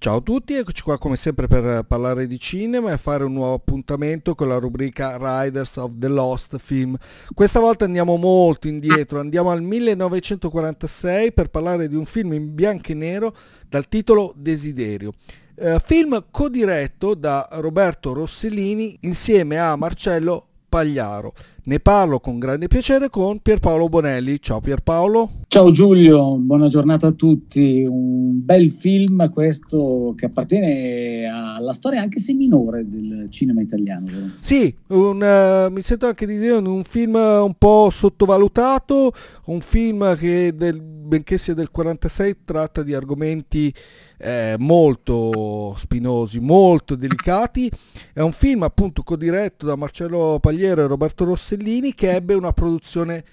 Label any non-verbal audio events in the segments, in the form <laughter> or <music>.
Ciao a tutti, eccoci qua come sempre per parlare di cinema e fare un nuovo appuntamento con la rubrica Riders of the Lost Film. Questa volta andiamo molto indietro, andiamo al 1946 per parlare di un film in bianco e nero dal titolo Desiderio. Eh, film co-diretto da Roberto Rossellini insieme a Marcello Pagliaro. Ne parlo con grande piacere con Pierpaolo Bonelli. Ciao Pierpaolo. Ciao Giulio, buona giornata a tutti. Un bel film questo che appartiene alla storia anche se minore del cinema italiano. Vero? Sì, un, uh, mi sento anche di dire un film un po' sottovalutato, un film che del, benché sia del 46 tratta di argomenti eh, molto spinosi, molto delicati. È un film appunto codiretto da Marcello Pagliero e Roberto Rossellini che ebbe una produzione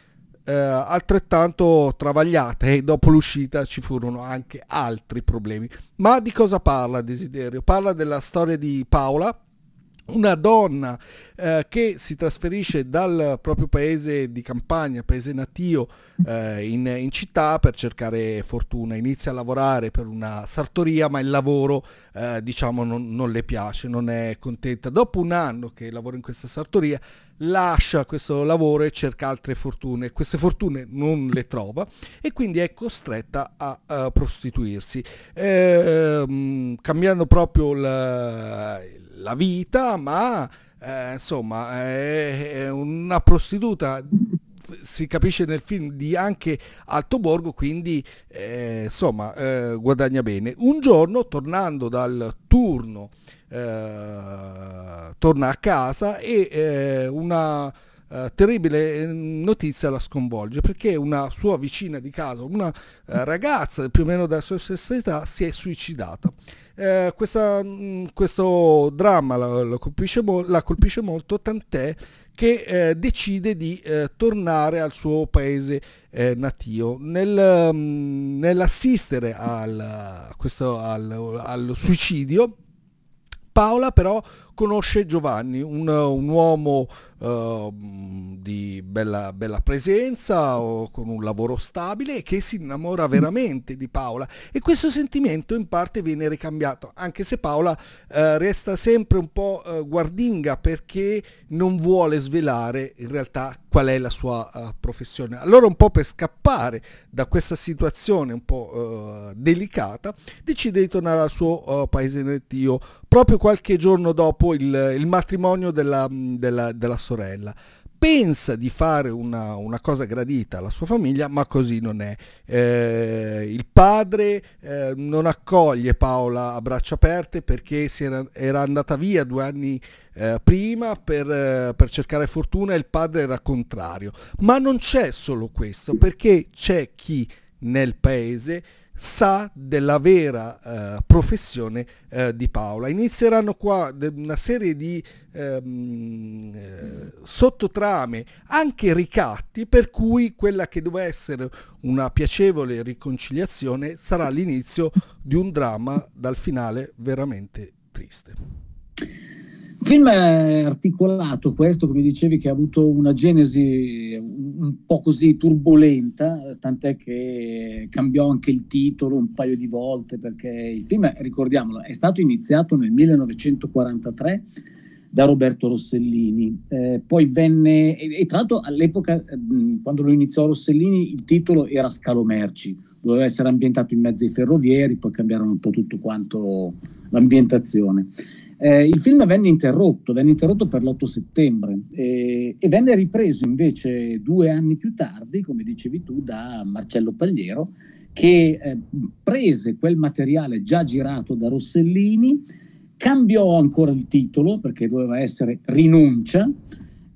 eh, altrettanto travagliata e dopo l'uscita ci furono anche altri problemi. Ma di cosa parla Desiderio? Parla della storia di Paola una donna eh, che si trasferisce dal proprio paese di campagna, paese natio, eh, in, in, città per cercare fortuna. Inizia a lavorare per una sartoria, ma il lavoro eh, diciamo non, non le piace, non è contenta. Dopo un anno che lavora in questa sartoria, lascia questo lavoro e cerca altre fortune. Queste fortune non le trova e quindi è costretta a, a eh, prostituirsi. Eh, cambiando proprio la, la vita, ma eh, insomma è, è una prostituta si capisce nel film di anche Altoborgo, quindi eh, insomma eh, guadagna bene. Un giorno tornando dal turno eh, torna a casa e eh, una eh, terribile eh, notizia la sconvolge perché una sua vicina di casa, una ragazza più o meno della sua stessa età, si è suicidata. Eh, questa, mm, questo dramma la, la, colpisce la, colpisce molto, tant'è che eh, decide di eh, tornare al suo paese eh, natio. Nel, mh, mm, nell'assistere al, questo, al, al suicidio, Paola però conosce Giovanni, un, un uomo Ehm, di bella, bella presenza o con un lavoro stabile e che si innamora veramente di Paola e questo sentimento in parte viene ricambiato anche se Paola uh, resta sempre un po' uh, guardinga perché non vuole svelare in realtà qual è la sua eh, professione. Allora un po' per scappare da questa situazione un po' delicata decide di tornare al suo paese natio proprio qualche giorno dopo il, il matrimonio della, della, della sorella. Pensa di fare una, una cosa gradita alla sua famiglia, ma così non è. Eh, il padre eh, non accoglie Paola a braccia aperte perché si era, era, andata via due anni eh, prima per, eh, per cercare fortuna e il padre era contrario. Ma non c'è solo questo, perché c'è chi nel paese sa della vera eh, professione eh, di Paola. Inizieranno qua una serie di ehm, eh, sottotrame, anche ricatti, per cui quella che doveva essere una piacevole riconciliazione sarà l'inizio di un dramma dal finale veramente triste film è articolato, questo come dicevi, che ha avuto una genesi un po' così turbolenta, tant'è che cambiò anche il titolo un paio di volte, perché il film, ricordiamolo, è stato iniziato nel 1943 da Roberto Rossellini, eh, poi venne, e, e, tra l'altro all'epoca, quando lo iniziò Rossellini, il titolo era Scalo Merci, doveva essere ambientato in mezzo ai ferrovieri, poi cambiarono un po' tutto quanto l'ambientazione. Eh, il film venne interrotto, venne interrotto per l'8 settembre eh, e venne ripreso invece due anni più tardi, come dicevi tu, da Marcello Pagliero, che eh, prese quel materiale già girato da Rossellini, cambiò ancora il titolo perché doveva essere Rinuncia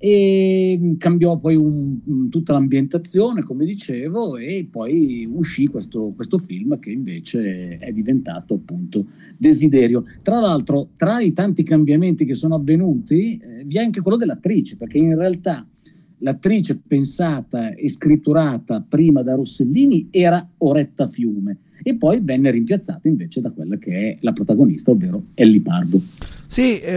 e mm, cambiò poi un, mm, tutta l'ambientazione, come dicevo, e poi uscì questo, questo, film che invece è diventato appunto desiderio. Tra l'altro, tra i tanti cambiamenti che sono avvenuti, eh, vi è anche quello dell'attrice, perché in realtà l'attrice pensata e scritturata prima da Rossellini era Oretta Fiume e poi venne rimpiazzata invece da quella che è la protagonista, ovvero Ellie Parvo. Sì, è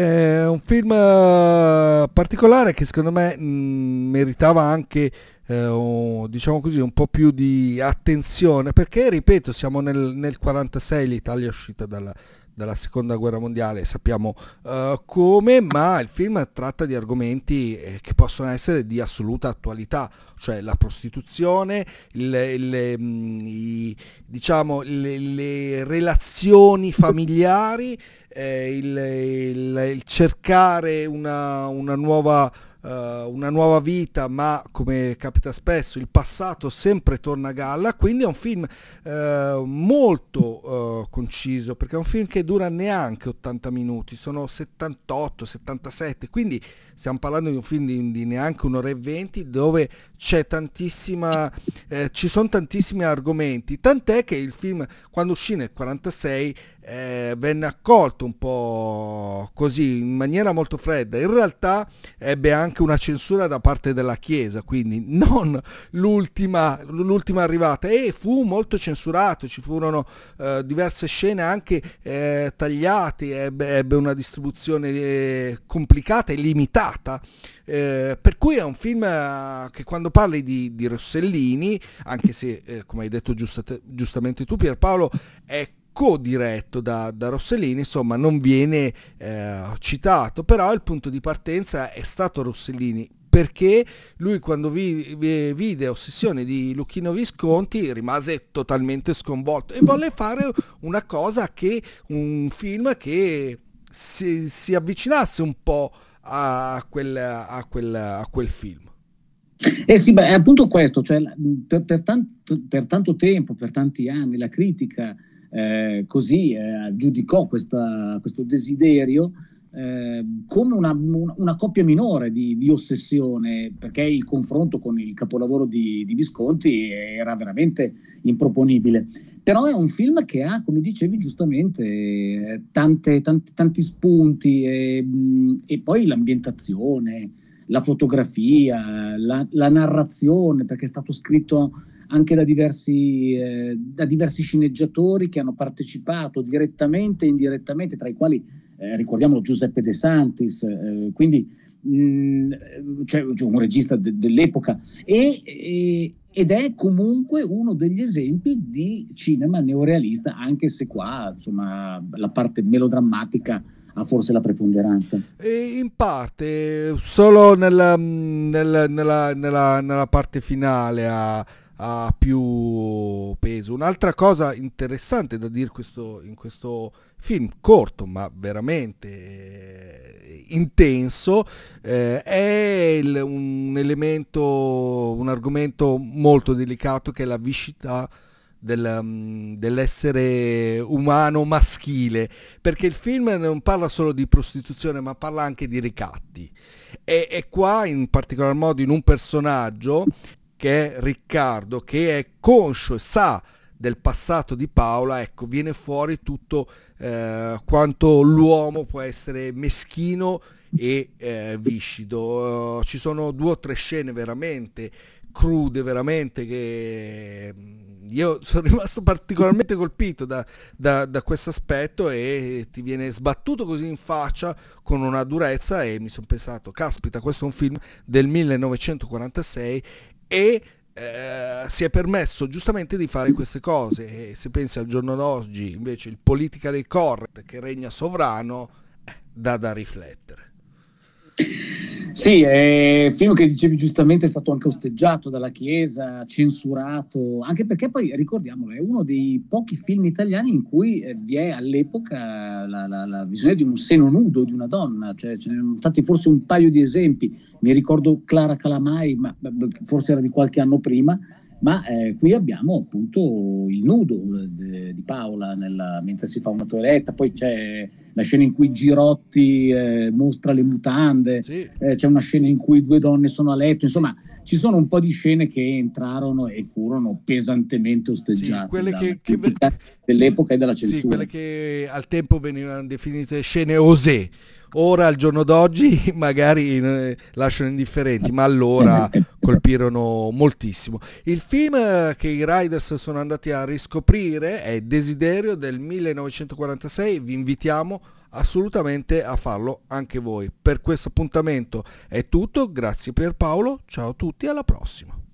eh, un film eh, particolare che secondo me mm, meritava anche eh, diciamo così, un po' più di attenzione perché, ripeto, siamo nel, nel 46, l'Italia è uscita dalla, dalla seconda guerra mondiale, sappiamo uh, come, ma il film tratta di argomenti eh, che possono essere di assoluta attualità, cioè la prostituzione, le, le, mm, i, diciamo, le, le relazioni familiari, eh, il, il, il, cercare una, una nuova uh, una nuova vita, ma come capita spesso il passato sempre torna a galla, quindi è un film uh, molto uh, conciso, perché è un film che dura neanche 80 minuti, sono 78, 77, quindi stiamo parlando di un film di, di neanche un'ora e venti dove c'è tantissima, eh, ci sono tantissimi argomenti, tant'è che il film quando uscì nel 46 eh, venne accolto un po' così in maniera molto fredda in realtà ebbe anche una censura da parte della chiesa quindi non l'ultima, l'ultima arrivata e fu molto censurato ci furono eh, diverse scene anche eh, tagliate ebbe, ebbe, una distribuzione eh, complicata e limitata eh, per cui è un film eh, che quando parli di, di Rossellini anche se come hai detto giustamente tu Pierpaolo è co-diretto da, da, Rossellini, insomma non viene eh, citato, però il punto di partenza è stato Rossellini perché lui quando vi, vi, vide Ossessione di Lucchino Visconti rimase totalmente sconvolto e volle fare una cosa che un film che si, si avvicinasse un po' a quel, a quel, a quel film. Eh sì, beh, è appunto questo, cioè, per, per, tanto, per tanto tempo, per tanti anni, la critica eh, così eh, giudicò questa, questo desiderio eh, come una, una, coppia minore di, di, ossessione, perché il confronto con il capolavoro di, di, Visconti era veramente improponibile. Però è un film che ha, come dicevi giustamente, tante, tante, tanti spunti e, mm, e poi l'ambientazione, la fotografia, la, la narrazione, perché è stato scritto anche da diversi, eh, da diversi sceneggiatori che hanno partecipato direttamente e indirettamente, tra i quali eh, ricordiamo Giuseppe De Santis, eh, quindi mh, mm, cioè, cioè un regista de- dell'epoca, e, e, ed è comunque uno degli esempi di cinema neorealista, anche se qua insomma, la parte melodrammatica ha forse la preponderanza. E in parte, solo nella, mm, nella, nella, nella parte finale ha ha più peso. Un'altra cosa interessante da dire questo, in questo film corto ma veramente eh, intenso eh, è il, un elemento, un argomento molto delicato che è la viscita del, um, dell'essere umano maschile, perché il film non parla solo di prostituzione ma parla anche di ricatti. E, e qua in particolar modo in un personaggio che è Riccardo, che è conscio e sa del passato di Paola, ecco, viene fuori tutto eh, quanto l'uomo può essere meschino e eh, viscido. Uh, ci sono due o tre scene veramente crude, veramente che mm, io <laughs> sono rimasto particolarmente colpito da, da, da questo aspetto e ti viene sbattuto così in faccia con una durezza e mi sono pensato, caspita, questo è un film del 1946 e eh, si è permesso giustamente di fare queste cose e se pensi al giorno d'oggi invece il politica politically corret che regna sovrano eh, dà da riflettere sì, è un film che dicevi giustamente è stato anche osteggiato dalla Chiesa, censurato, anche perché poi ricordiamolo, è uno dei pochi film italiani in cui eh, vi è all'epoca la, la, la visione di un seno nudo di una donna, cioè ce ne sono stati forse un paio di esempi, mi ricordo Clara Calamai, ma forse era di qualche anno prima, ma eh, qui abbiamo appunto il nudo eh, di Paola nella, mentre si fa una toeletta, poi c'è la scena in cui Girotti eh, mostra le mutande, sì. eh, c'è una scena in cui due donne sono a letto, insomma ci sono un po' di scene che entrarono e furono pesantemente osteggiate sì, quelle che, che... dell'epoca e della censura. Sì, quelle che al tempo venivano definite scene osè ora al giorno d'oggi <laughs> magari eh, lasciano indifferenti, ma allora eh, colpirono moltissimo. Il film eh, che i Riders sono andati a riscoprire è Desiderio del 1946, vi invitiamo assolutamente a farlo anche voi. Per questo appuntamento è tutto, grazie Pierpaolo, ciao a tutti, alla prossima.